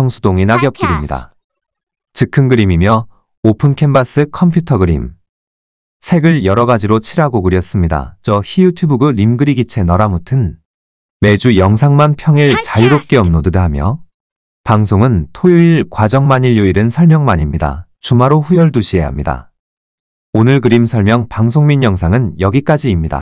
평수동이 낙엽길입니다. 즉흥 그림이며 오픈 캔버스 컴퓨터 그림. 색을 여러 가지로 칠하고 그렸습니다. 저 히유튜브그 림 그리기체 너라무튼 매주 영상만 평일 자유롭게 업로드하며 방송은 토요일 과정만 일요일은 설명만입니다. 주말 오후 12시에 합니다. 오늘 그림 설명 방송 및 영상은 여기까지입니다.